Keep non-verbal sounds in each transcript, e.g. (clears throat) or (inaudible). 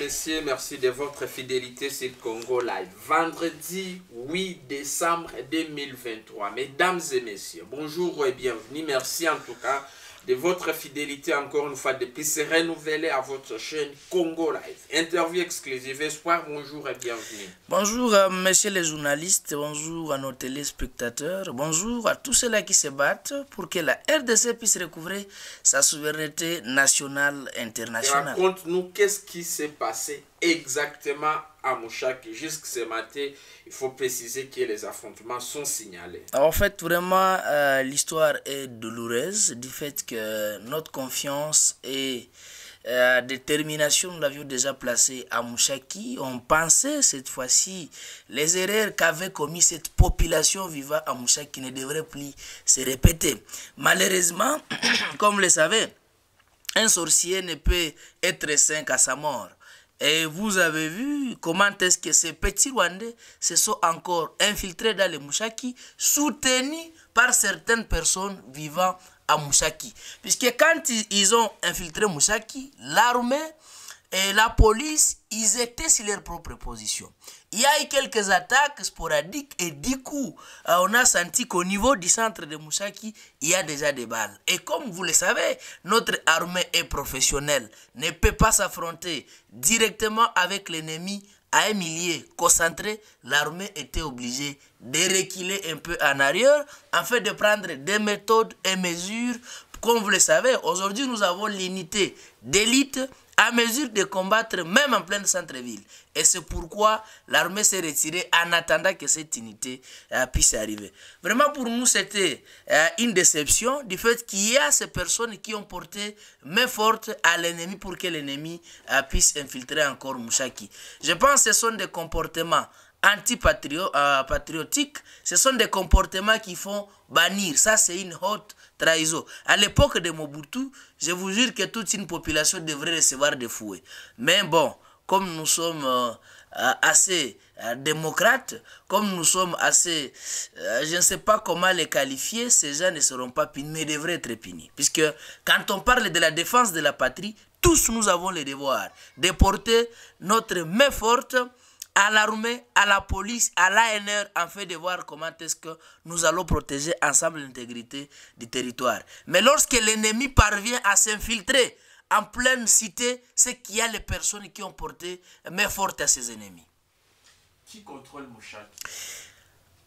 messieurs, et merci de votre fidélité sur Congo Live. Vendredi 8 décembre 2023. Mesdames et messieurs, bonjour et bienvenue. Merci en tout cas de votre fidélité encore une fois depuis se renouveler à votre chaîne Congo Live. Interview exclusive Espoir, bonjour et bienvenue. Bonjour à euh, messieurs les journalistes, bonjour à nos téléspectateurs, bonjour à tous ceux-là qui se battent pour que la RDC puisse recouvrer sa souveraineté nationale internationale. Raconte-nous qu'est-ce qui s'est passé exactement à Mouchaki jusqu'à ce matin. Il faut préciser que les affrontements sont signalés. En fait, vraiment, euh, l'histoire est douloureuse du fait que notre confiance et euh, détermination, nous l'avions déjà placée à Mouchaki. On pensait cette fois-ci les erreurs qu'avait commis cette population vivant à Mouchaki ne devraient plus se répéter. Malheureusement, (clears throat) comme vous le savez, un sorcier ne peut être sain qu'à sa mort. Et vous avez vu comment est-ce que ces petits Rwandais se sont encore infiltrés dans les Mushaki, soutenus par certaines personnes vivant à Mushaki, Puisque quand ils ont infiltré Mushaki, l'armée et la police, ils étaient sur leur propre position. Il y a eu quelques attaques sporadiques et du coup, euh, on a senti qu'au niveau du centre de Moussaki, il y a déjà des balles. Et comme vous le savez, notre armée est professionnelle, ne peut pas s'affronter directement avec l'ennemi à un millier concentré, l'armée était obligée de reculer un peu en arrière En fait, de prendre des méthodes et mesures. Comme vous le savez, aujourd'hui nous avons l'unité d'élite à mesure de combattre même en pleine centre-ville. Et c'est pourquoi l'armée s'est retirée en attendant que cette unité euh, puisse arriver. Vraiment pour nous, c'était euh, une déception du fait qu'il y a ces personnes qui ont porté main forte à l'ennemi pour que l'ennemi euh, puisse infiltrer encore Mouchaki. Je pense que ce sont des comportements antipatriotiques, euh, ce sont des comportements qui font bannir. Ça, c'est une haute trahison. À l'époque de Mobutu, je vous jure que toute une population devrait recevoir des fouets. Mais bon, comme nous sommes euh, euh, assez euh, démocrates, comme nous sommes assez, je ne sais pas comment les qualifier, ces gens ne seront pas punis, mais devraient être punis. Puisque quand on parle de la défense de la patrie, tous nous avons le devoir de porter notre main forte à l'armée, à la police, à l'ANR, fait, de voir comment est-ce que nous allons protéger ensemble l'intégrité du territoire. Mais lorsque l'ennemi parvient à s'infiltrer en pleine cité, c'est qu'il y a les personnes qui ont porté main forte à ses ennemis. Qui contrôle Mouchak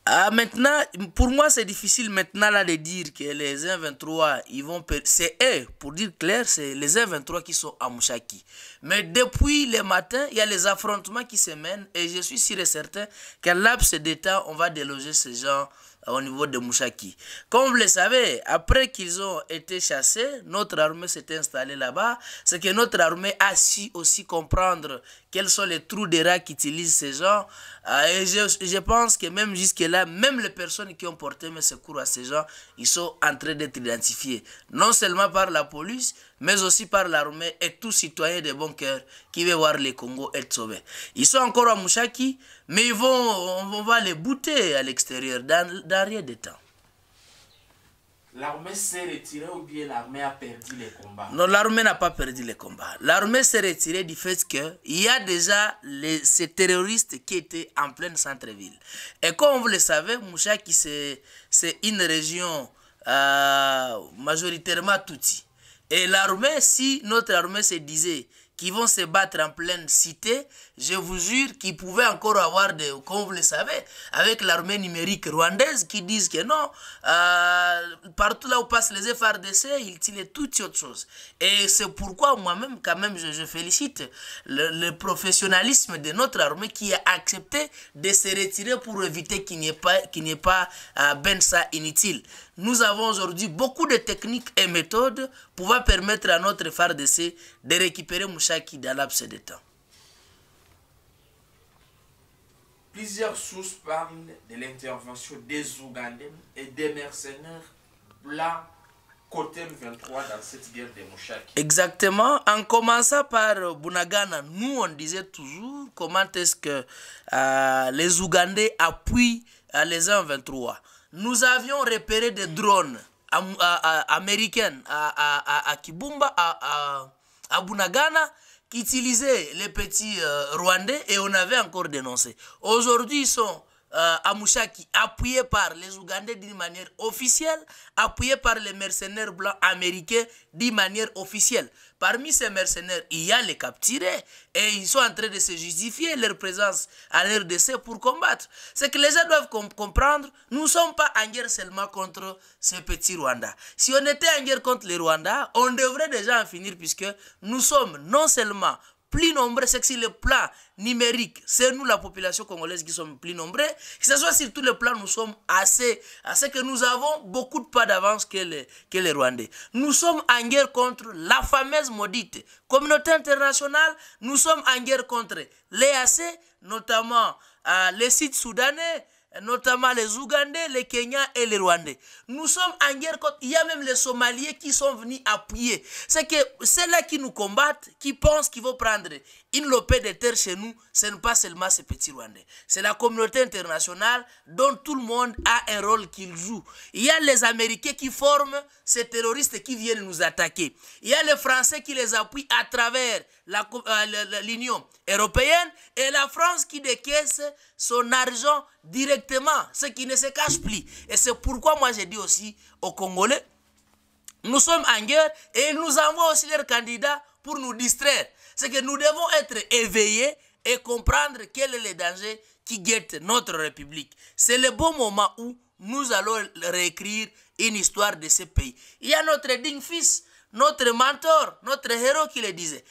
ah, maintenant, pour moi, c'est difficile maintenant là de dire que les 1-23, ils vont C'est eux, eh, pour dire clair, c'est les 1-23 qui sont à Mouchaki. Mais depuis le matin, il y a les affrontements qui se mènent et je suis sûr et certain qu'à l'absence d'état on va déloger ces gens euh, au niveau de Mouchaki. Comme vous le savez, après qu'ils ont été chassés, notre armée s'est installée là-bas. C'est que notre armée a su aussi comprendre quels sont les trous des rats qu'utilisent ces gens. Euh, je, pense que même jusque-là, même les personnes qui ont porté mes secours à ces gens, ils sont en train d'être identifiés. Non seulement par la police, mais aussi par l'armée et tout citoyen de bon cœur qui veut voir les Congo être sauvés. Ils sont encore à Mouchaki, mais ils vont, on va les bouter à l'extérieur dans, dans rien temps. L'armée s'est retirée ou bien l'armée a perdu les combats Non, l'armée n'a pas perdu les combats. L'armée s'est retirée du fait qu'il y a déjà ces terroristes qui étaient en pleine centre-ville. Et comme vous le savez, qui c'est une région euh, majoritairement Tutsi. Et l'armée, si notre armée se disait qu'ils vont se battre en pleine cité, je vous jure qu'il pouvait encore avoir des, comme vous le savez, avec l'armée numérique rwandaise qui disent que non, euh, partout là où passent les FRDC, ils tirent toutes autres choses. Et c'est pourquoi moi-même, quand même, je, félicite le, professionnalisme de notre armée qui a accepté de se retirer pour éviter qu'il n'y ait pas, qu'il ait pas euh, ben ça inutile. Nous avons aujourd'hui beaucoup de techniques et méthodes pouvant permettre à notre FARDC de récupérer Mouchaki dans l'abcès de temps. Plusieurs sources parlent de l'intervention des Ougandais et des mercenaires blancs côté 23 dans cette guerre de Mouchaki. Exactement. En commençant par Bunagana, nous on disait toujours comment est-ce que euh, les Ougandais appuient euh, les 23 Nous avions repéré des drones euh, américains à, Kibumba, à, à Bunagana qui les petits euh, Rwandais et on avait encore dénoncé. Aujourd'hui, ils sont euh, appuyé par les Ougandais d'une manière officielle, appuyé par les mercenaires blancs américains d'une manière officielle. Parmi ces mercenaires, il y a les capturés et ils sont en train de se justifier leur présence à l'RDC pour combattre. Ce que les gens doivent comprendre, nous ne sommes pas en guerre seulement contre ces petits Rwandais. Si on était en guerre contre les Rwandais, on devrait déjà en finir puisque nous sommes non seulement plus nombreux, c'est que sur le plan numérique, c'est nous la population congolaise qui sommes plus nombreux. Que ce soit sur tous les plans, nous sommes assez, assez que nous avons beaucoup de pas d'avance que les, que les Rwandais. Nous sommes en guerre contre la fameuse maudite communauté internationale, nous sommes en guerre contre les l'EAC, notamment euh, les sites soudanais, notamment les Ougandais, les Kenyans et les Rwandais. Nous sommes en guerre contre... Il y a même les Somaliens qui sont venus appuyer. C'est que ceux-là qui nous combattent, qui pensent qu'ils vont prendre une lopée de terre chez nous, ce n'est pas seulement ces petits Rwandais. C'est la communauté internationale dont tout le monde a un rôle qu'il joue. Il y a les Américains qui forment ces terroristes qui viennent nous attaquer. Il y a les Français qui les appuient à travers euh, l'Union européenne et la France qui décaisse son argent directement, ce qui ne se cache plus. Et c'est pourquoi moi j'ai dit aussi aux Congolais, nous sommes en guerre et ils nous envoient aussi leurs candidats pour nous distraire. C'est que nous devons être éveillés et comprendre quel est le danger qui guette notre République. C'est le bon moment où nous allons réécrire une histoire de ce pays. Il y a notre digne fils, notre mentor, notre héros qui le disait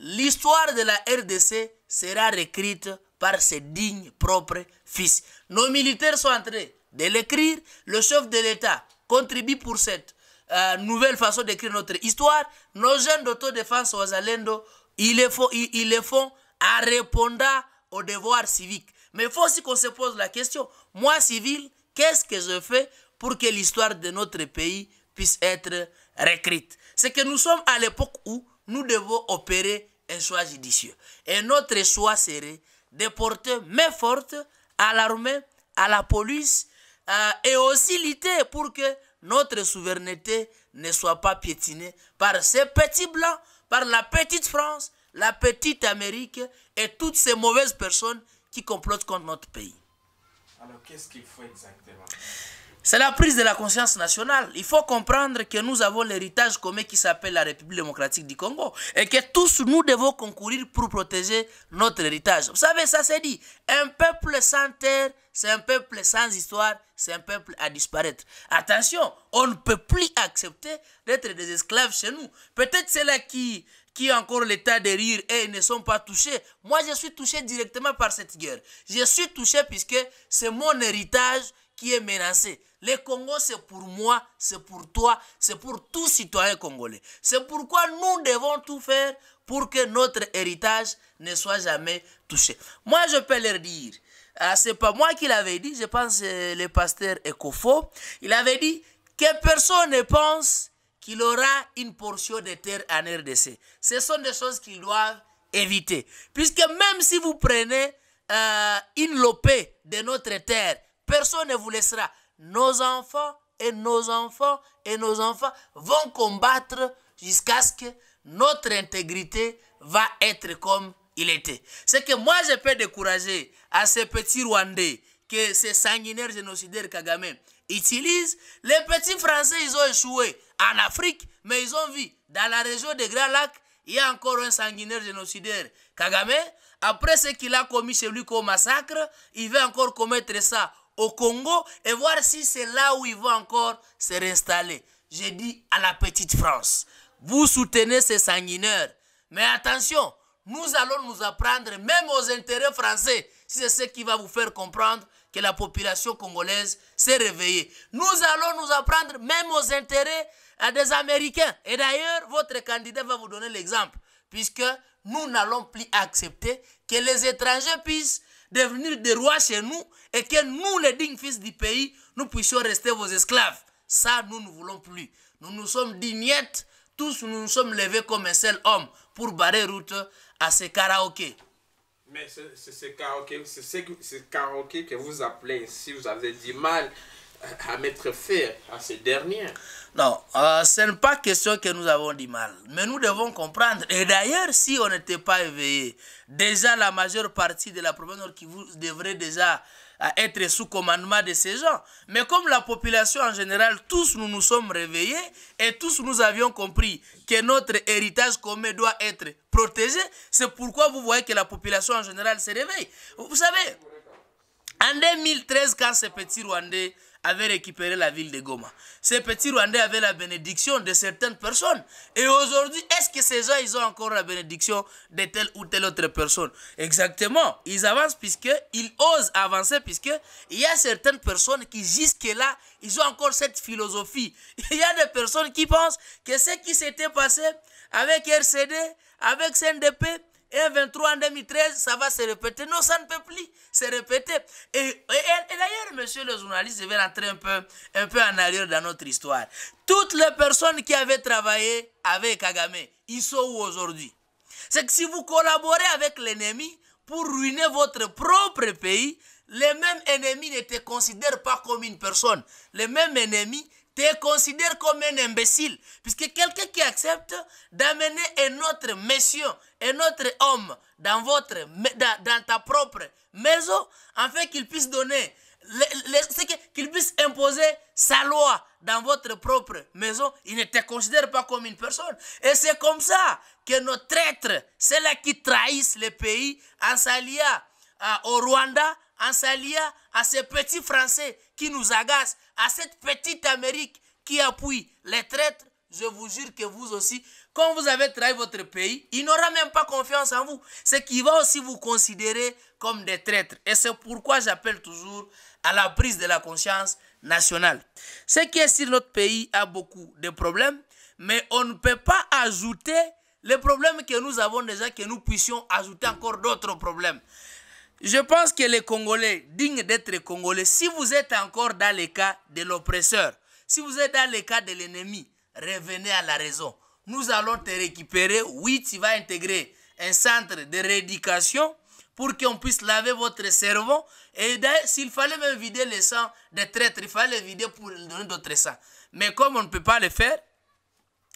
l'histoire de la RDC sera réécrite par ses dignes propres fils. Nos militaires sont entrés de l'écrire. Le chef de l'État contribue pour cette euh, nouvelle façon d'écrire notre histoire. Nos jeunes d'autodéfense Oazalendo, ils le font, ils, ils font en répondant aux devoirs civiques. Mais il faut aussi qu'on se pose la question, moi civil, qu'est-ce que je fais pour que l'histoire de notre pays puisse être réécrite C'est que nous sommes à l'époque où nous devons opérer un choix judicieux. Et notre choix serait de porter main forte à l'armée, à la police euh, et aussi lutter pour que notre souveraineté ne soit pas piétinée par ces petits blancs, par la petite France, la petite Amérique et toutes ces mauvaises personnes qui complotent contre notre pays. Alors qu'est-ce qu'il faut exactement c'est la prise de la conscience nationale. Il faut comprendre que nous avons l'héritage commun qui s'appelle la République démocratique du Congo et que tous nous devons concourir pour protéger notre héritage. Vous savez, ça c'est dit, un peuple sans terre, c'est un peuple sans histoire, c'est un peuple à disparaître. Attention, on ne peut plus accepter d'être des esclaves chez nous. Peut-être c'est là qui qui encore l'état de rire et ne sont pas touchés. Moi, je suis touché directement par cette guerre. Je suis touché puisque c'est mon héritage qui est menacé. Le Congo, c'est pour moi, c'est pour toi, c'est pour tout citoyen congolais. C'est pourquoi nous devons tout faire pour que notre héritage ne soit jamais touché. Moi, je peux leur dire, ah, c'est pas moi qui l'avais dit, je pense euh, le pasteur Ekofo, il avait dit que personne ne pense qu'il aura une portion de terre en RDC. Ce sont des choses qu'ils doivent éviter. Puisque même si vous prenez euh, une lopée de notre terre, personne ne vous laissera nos enfants et nos enfants et nos enfants vont combattre jusqu'à ce que notre intégrité va être comme il était. Ce que moi je peux décourager à ces petits Rwandais que ces sanguinaires génocidaires Kagame utilisent, les petits Français, ils ont échoué en Afrique, mais ils ont vu dans la région des Grands Lacs, il y a encore un sanguinaire génocidaire. Kagame, après ce qu'il a commis chez lui comme massacre, il veut encore commettre ça au Congo et voir si c'est là où ils vont encore se réinstaller. J'ai dit à la petite France, vous soutenez ces sanguineurs, Mais attention, nous allons nous apprendre même aux intérêts français. C'est ce qui va vous faire comprendre que la population congolaise s'est réveillée. Nous allons nous apprendre même aux intérêts euh, des Américains. Et d'ailleurs, votre candidat va vous donner l'exemple, puisque nous n'allons plus accepter que les étrangers puissent devenir des rois chez nous et que nous, les dignes fils du pays, nous puissions rester vos esclaves. Ça, nous ne voulons plus. Nous nous sommes dignettes, tous nous nous sommes levés comme un seul homme pour barrer route à ces karaokés. Mais ce, karaoké, karaoké que vous appelez ici, vous avez dit mal, à mettre fin à ces dernières. Non, euh, ce n'est pas question que nous avons dit mal, mais nous devons comprendre. Et d'ailleurs, si on n'était pas éveillé, déjà la majeure partie de la province qui vous devrait déjà euh, être sous commandement de ces gens. Mais comme la population en général, tous nous nous sommes réveillés et tous nous avions compris que notre héritage commun doit être protégé, c'est pourquoi vous voyez que la population en général se réveille. Vous savez, en 2013, quand ces petits Rwandais avaient récupéré la ville de Goma. Ces petits Rwandais avaient la bénédiction de certaines personnes. Et aujourd'hui, est-ce que ces gens, ils ont encore la bénédiction de telle ou telle autre personne Exactement. Ils avancent puisque ils osent avancer puisque il y a certaines personnes qui jusque-là, ils ont encore cette philosophie. (laughs) Il y a des personnes qui pensent que ce qui s'était passé avec RCD, avec CNDP, et 23 en 2013, ça va se répéter. Non, ça ne peut plus se répéter. Et, d'ailleurs, monsieur le journaliste, je vais rentrer un peu, un peu en arrière dans notre histoire. Toutes les personnes qui avaient travaillé avec Kagame, ils sont où aujourd'hui C'est que si vous collaborez avec l'ennemi pour ruiner votre propre pays, les mêmes ennemis ne te considèrent pas comme une personne. Les mêmes ennemis te considère comme un imbécile. Puisque quelqu'un qui accepte d'amener un autre monsieur, un autre homme dans, votre, dans, ta propre maison, afin qu'il puisse donner, qu'il puisse imposer sa loi dans votre propre maison, il ne te considère pas comme une personne. Et c'est comme ça que nos traîtres, ceux-là qui trahissent le pays en s'alliant euh, au Rwanda, en s'alliant à ces petits Français qui nous agacent, à cette petite Amérique qui appuie les traîtres, je vous jure que vous aussi, quand vous avez trahi votre pays, il n'aura même pas confiance en vous. C'est qu'il va aussi vous considérer comme des traîtres. Et c'est pourquoi j'appelle toujours à la prise de la conscience nationale. Ce qui est sur notre pays a beaucoup de problèmes, mais on ne peut pas ajouter les problèmes que nous avons déjà, que nous puissions ajouter encore d'autres problèmes. Je pense que les Congolais, dignes d'être Congolais, si vous êtes encore dans le cas de l'oppresseur, si vous êtes dans le cas de l'ennemi, revenez à la raison. Nous allons te récupérer. Oui, tu vas intégrer un centre de rééducation pour qu'on puisse laver votre cerveau. Et s'il fallait même vider le sang des traîtres, il fallait vider pour donner d'autres sangs. Mais comme on ne peut pas le faire,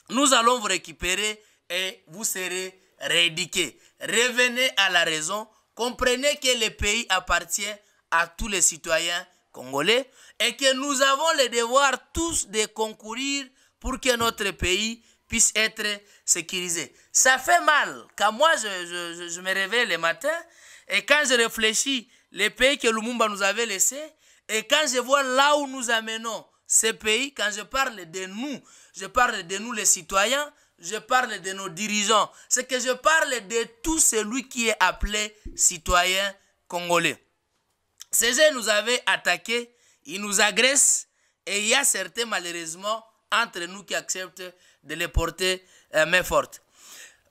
nous allons vous récupérer et vous serez rééduqués. Revenez à la raison Comprenez que le pays appartient à tous les citoyens congolais et que nous avons le devoir tous de concourir pour que notre pays puisse être sécurisé. Ça fait mal. Quand moi, je, me réveille le matin et quand je réfléchis les pays que Lumumba nous avait laissé et quand je vois là où nous amenons ces pays, quand je parle de nous, je parle de nous les citoyens, je parle de nos dirigeants, c'est que je parle de tout celui qui est appelé citoyen congolais. Ces gens nous avaient attaqué, ils nous agressent et il y a certains malheureusement entre nous qui acceptent de les porter euh, main forte.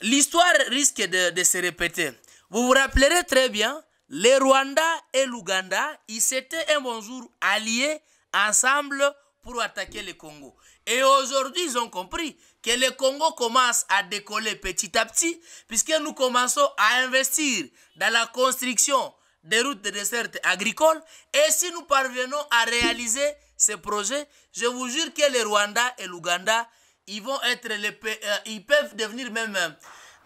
L'histoire risque de, se répéter. Vous vous rappellerez très bien, les Rwanda et l'Ouganda, ils s'étaient un bon jour alliés ensemble pour attaquer le Congo. Et aujourd'hui, ils ont compris que le Congo commence à décoller petit à petit, puisque nous commençons à investir dans la construction des routes de dessert agricoles. Et si nous parvenons à réaliser ces projets, je vous jure que le Rwanda et l'Ouganda, ils vont être les euh, ils peuvent devenir même,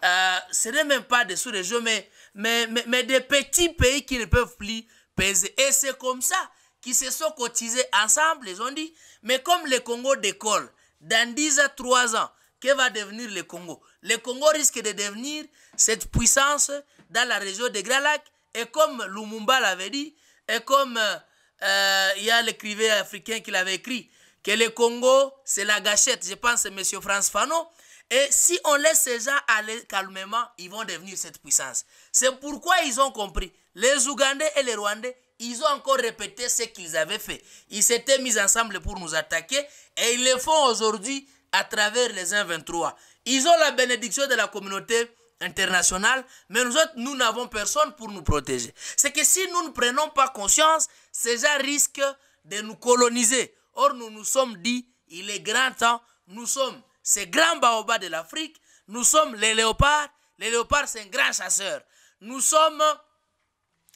euh, ce n'est même pas des sous-régions, mais mais, mais, mais, des petits pays qui ne peuvent plus peser. Et c'est comme ça qui se sont cotisés ensemble, ils ont dit, mais comme le Congo décolle, dans 10 à 3 ans, que va devenir le Congo Le Congo risque de devenir cette puissance dans la région des Grands Lacs. Et comme Lumumba l'avait dit, et comme euh, euh, il y a l'écrivain africain qui l'avait écrit, que le Congo, c'est la gâchette, je pense, c'est M. France Fanon. Et si on laisse ces gens aller calmement, ils vont devenir cette puissance. C'est pourquoi ils ont compris. Les Ougandais et les Rwandais, ils ont encore répété ce qu'ils avaient fait. Ils s'étaient mis ensemble pour nous attaquer et ils le font aujourd'hui à travers les 1.23. Ils ont la bénédiction de la communauté internationale, mais nous autres, nous n'avons personne pour nous protéger. C'est que si nous ne prenons pas conscience, ces gens risquent de nous coloniser. Or, nous nous sommes dit, il est grand temps, nous sommes ces grands baobabs de l'Afrique, nous sommes les léopards, les léopards c'est un grand chasseur, nous sommes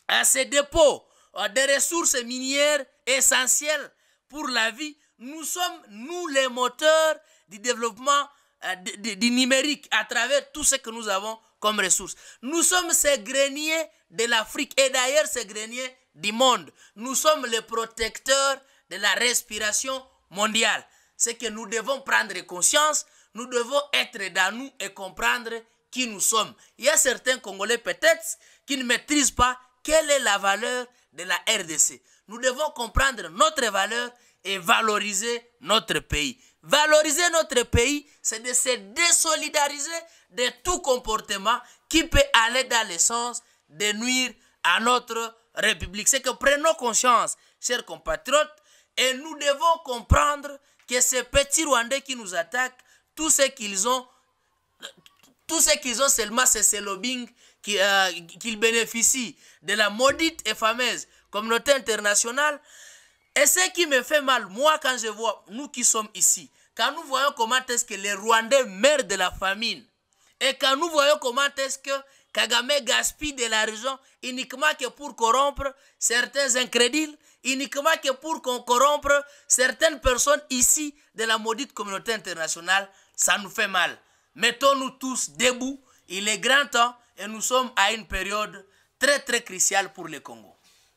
à ces dépôts ah, des ressources minières essentielles pour la vie. Nous sommes, nous, les moteurs du développement euh, du numérique à travers tout ce que nous avons comme ressources. Nous sommes ces greniers de l'Afrique et d'ailleurs ces greniers du monde. Nous sommes les protecteurs de la respiration mondiale. C'est que nous devons prendre conscience, nous devons être dans nous et comprendre qui nous sommes. Il y a certains Congolais peut-être qui ne maîtrisent pas quelle est la valeur de la RDC. Nous devons comprendre notre valeur et valoriser notre pays. Valoriser notre pays, c'est de se désolidariser de tout comportement qui peut aller dans le sens de nuire à notre République. C'est que prenons conscience, chers compatriotes, et nous devons comprendre que ces petits Rwandais qui nous attaquent, tout ce qu'ils ont, tout ce qu'ils ont seulement, c'est ce lobbying euh, qu'il bénéficie de la maudite et fameuse communauté internationale. Et ce qui me fait mal, moi, quand je vois, nous qui sommes ici, quand nous voyons comment est-ce que les Rwandais meurent de la famine, et quand nous voyons comment est-ce que Kagame gaspille de l'argent uniquement que pour corrompre certains incrédules, uniquement que pour corrompre certaines personnes ici de la maudite communauté internationale, ça nous fait mal. Mettons-nous tous debout, il est grand temps et nous sommes à une période très très cruciale pour le Congo.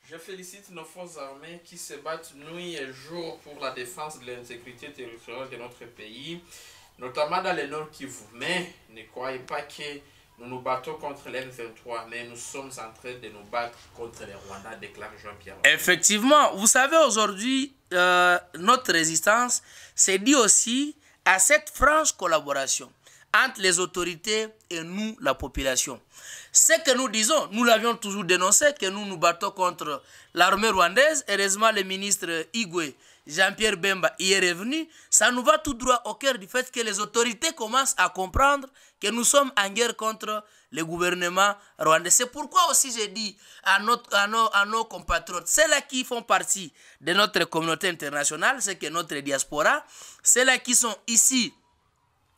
Je félicite nos forces armées qui se battent nuit et jour pour la défense de l'intégrité territoriale de notre pays, notamment dans le Nord vous met. ne croyez pas que nous nous battons contre l'M23, mais nous sommes en train de nous battre contre les Rwandais, déclare Jean-Pierre. Effectivement, vous savez, aujourd'hui, euh, notre résistance s'est dit aussi à cette franche collaboration entre les autorités et nous, la population. Ce que nous disons, nous l'avions toujours dénoncé, que nous nous battons contre l'armée rwandaise. Heureusement, le ministre Igwe Jean-Pierre Bemba y est revenu. Ça nous va tout droit au cœur du fait que les autorités commencent à comprendre que nous sommes en guerre contre le gouvernement rwandais. C'est pourquoi aussi j'ai dit à, à, nos, compatriotes, celles là qui font partie de notre communauté internationale, c'est que notre diaspora, celles là qui sont ici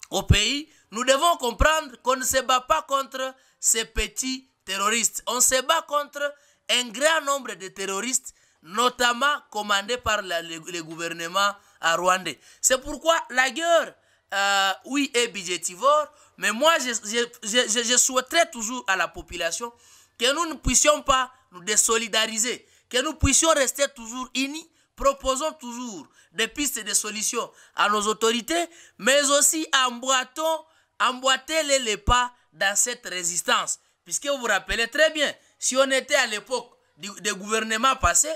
au pays, nous devons comprendre qu'on ne se bat pas contre ces petits terroristes. On se bat contre un grand nombre de terroristes, notamment commandés par le, gouvernement gouvernement rwandais. C'est pourquoi la guerre, euh, oui, est budgétivore, mais moi, je, souhaiterais toujours à la population que nous ne puissions pas nous désolidariser, que nous puissions rester toujours unis, proposons toujours des pistes et des solutions à nos autorités, mais aussi emboîtons emboîtez-les les pas dans cette résistance. Puisque vous vous rappelez très bien, si on était à l'époque des gouvernements passés,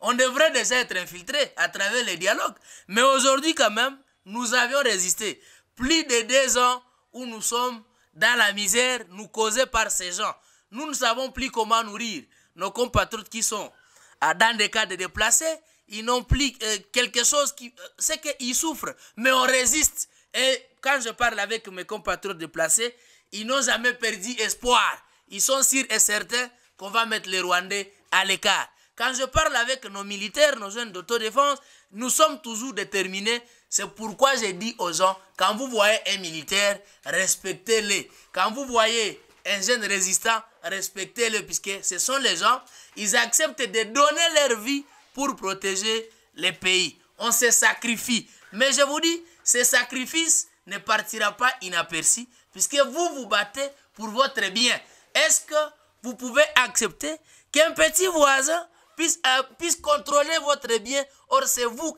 on devrait déjà être infiltré à travers les dialogues. Mais aujourd'hui quand même, nous avions résisté. Plus de deux ans où nous sommes dans la misère, nous causés par ces gens. Nous ne savons plus comment nourrir nos compatriotes qui sont ah, dans des cas de déplacés. Ils n'ont plus euh, quelque chose qui... Euh, c'est qu'ils souffrent, mais on résiste. Et quand je parle avec mes compatriotes déplacés, ils n'ont jamais perdu espoir. Ils sont sûrs et certains qu'on va mettre les Rwandais à l'écart. Quand je parle avec nos militaires, nos jeunes d'autodéfense, nous sommes toujours déterminés. C'est pourquoi j'ai dit aux gens, quand vous voyez un militaire, respectez-les. Quand vous voyez un jeune résistant, respectez-le, puisque ce sont les gens, ils acceptent de donner leur vie pour protéger les pays. On se sacrifie. Mais je vous dis, ce sacrifice ne partira pas inaperçu, puisque vous vous battez pour votre bien. Est-ce que vous pouvez accepter qu'un petit voisin puisse, euh, puisse, contrôler votre bien Or, c'est vous,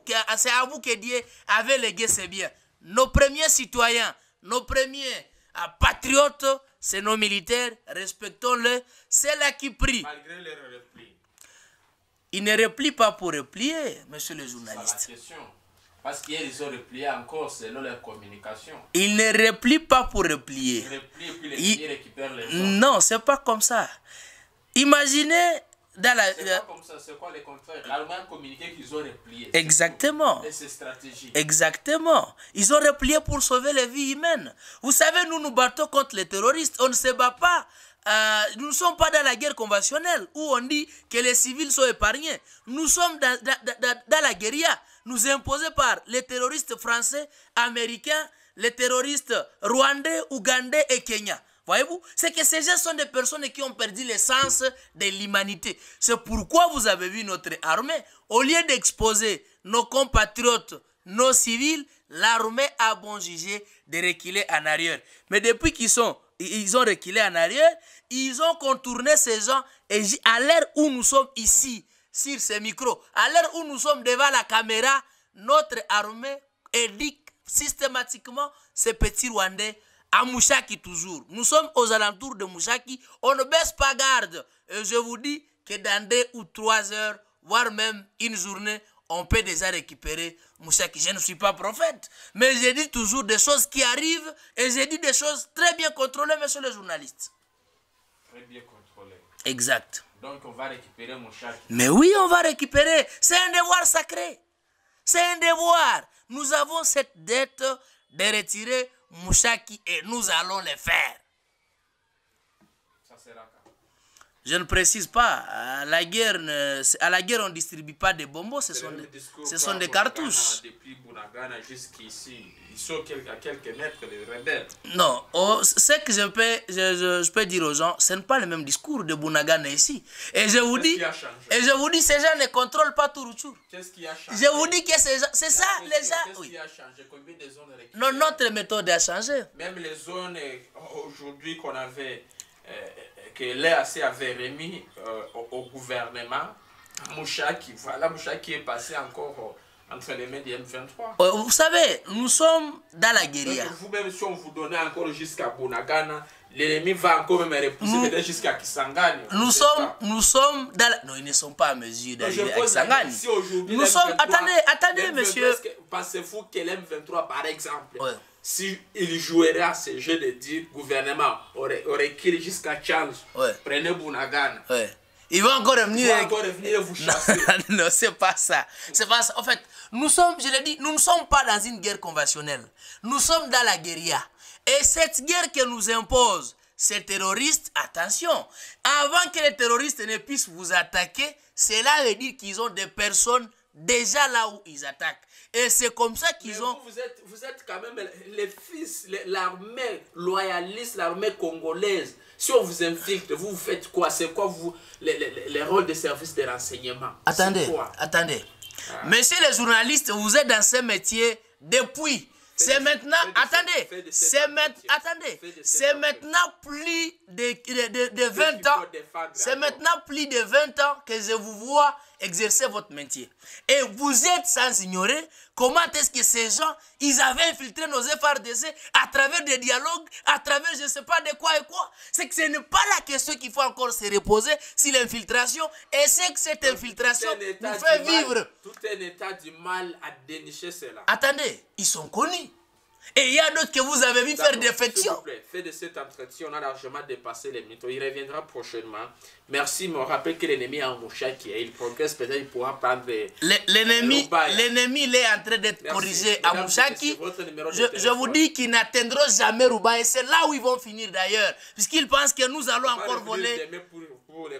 à vous que Dieu avait légué ces biens. Nos premiers citoyens, nos premiers euh, patriotes, c'est nos militaires, respectons le C'est là qui prie. Malgré Il ne replie pas pour replier, monsieur le journaliste. Parce qu'ils ont replié encore selon leur communication. Ils ne replient pas pour replier. Ils replient puis les récupèrent les gens. Non, c'est pas comme ça. Imaginez dans la... C'est pas comme ça, c'est quoi le contraire L'Allemagne communiquait qu'ils ont replié. Exactement. Et c'est stratégie. Exactement. Ils ont replié pour sauver les vies humaines. Vous savez, nous nous battons contre les terroristes. On ne se bat pas euh, nous ne sommes pas dans la guerre conventionnelle où on dit que les civils sont épargnés. Nous sommes dans, dans, dans, dans la guérilla nous imposer par les terroristes français, américains, les terroristes rwandais, ougandais et kenyans. Voyez-vous C'est que ces gens sont des personnes qui ont perdu sens de l'humanité. C'est pourquoi vous avez vu notre armée, au lieu d'exposer nos compatriotes, nos civils, l'armée a bon jugé de reculer en arrière. Mais depuis qu'ils sont, ils ont reculé en arrière, ils ont contourné ces gens et à l'ère où nous sommes ici, sur ces micros. À l'heure où nous sommes devant la caméra, notre armée édique systématiquement ces petits Rwandais à Mouchaki toujours. Nous sommes aux alentours de Mouchaki. On ne baisse pas garde. Et je vous dis que dans deux ou trois heures, voire même une journée, on peut déjà récupérer Mouchaki. Je ne suis pas prophète, mais j'ai dit toujours des choses qui arrivent et j'ai dit des choses très bien contrôlées, monsieur le journaliste. Très bien contrôlées. Exact. Donc on va récupérer Mais oui, on va récupérer. C'est un devoir sacré. C'est un devoir. Nous avons cette dette de retirer Mouchaki et nous allons le faire. Je ne précise pas. À la guerre, à la guerre on ne distribue pas des bonbons, ce sont des, ce sont des cartouches. depuis Bounagana jusqu'ici, ils sont à quelques mètres rebelles. Non, oh, ce que je peux, je, peux dire aux gens, ce n'est pas le même discours de Bounagana ici. Et je vous dis, et je vous dis, ces gens ne contrôlent pas tout Qu'est-ce qui a changé Je vous dis que c'est ça, les gens. Qu'est-ce qui a changé Combien de zones Non, notre méthode a changé. Même les zones euh, aujourd'hui qu'on avait. Euh, que l'EAC avait remis au, gouvernement. Mouchaki, voilà, Mouchaki est passé encore euh, entre les mains du M23. Euh, vous savez, nous sommes dans la guérilla. Vous-même, si on vous donnait encore jusqu'à Bonagana, l'ennemi va encore même repousser jusqu'à Kisangani. Nous sommes, nous sommes dans la... Non, ils ne sont pas à mesure d'aller à Kisangani. Si nous sommes... attendez, attendez, monsieur. Pensez-vous que l'M23, par exemple... Ouais ce jeu de dire gouvernement, aurait, aurait quitté jusqu'à Charles. Prenez Bounagan Il va encore revenir. Il va vous (laughs) chasser. (laughs) non, ce c'est pas ça. C'est pas En fait, nous sommes, je l'ai dit, nous ne sommes pas dans une guerre conventionnelle. Nous sommes dans la guérilla. Et cette guerre que nous impose ces terroristes, attention, avant que les terroristes ne puissent vous attaquer, cela veut dire qu'ils ont des personnes déjà là où ils attaquent. Et c'est comme ça qu'ils ont... Vous, êtes, vous êtes quand même les fils, l'armée loyaliste, l'armée congolaise. Si on vous infiltre, vous, faites quoi C'est quoi vous, les, les, les, rôles de service de renseignement Attendez, attendez. Ah. Monsieur les journalistes, vous êtes dans ce métier depuis... C'est maintenant, attendez, c'est maintenant, attendez, c'est maintenant plus de, de 20 ans, c'est maintenant plus de 20 ans que je vous vois exercer votre métier. Et vous êtes sans ignorer comment est-ce que ces gens, ils avaient infiltré nos FRDC à travers des dialogues, à travers je ne sais pas de quoi et quoi. C'est que ce n'est pas la question qu'il faut encore se reposer sur l'infiltration. Et c'est que cette infiltration nous fait vivre. tout un état du mal à dénicher cela. Attendez, ils sont connus. Et il y a d'autres que vous avez vu faire des fections. Fait de cet entretien, on a largement dépassé les minutes. Il reviendra prochainement. Merci, mais on rappelle que l'ennemi est en mouchaki. Il progresse, peut-être il pourra prendre L'ennemi, l'ennemi, il est en train d'être corrigé à Mouchaki. Je, vous dis qu'ils n'atteindront jamais et C'est là où ils vont finir d'ailleurs. Puisqu'ils pensent que nous allons encore voler.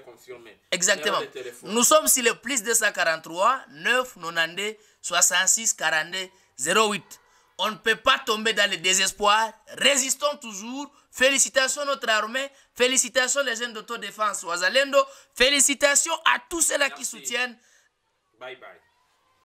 confirmer. Exactement. Nous sommes sur le plus 243 9 90 66 42 08. On ne peut pas tomber dans le désespoir. Résistons toujours. Félicitations à notre armée. Félicitations les jeunes d'autodéfense Wazalendo. Félicitations à tous ceux-là qui soutiennent. Bye bye.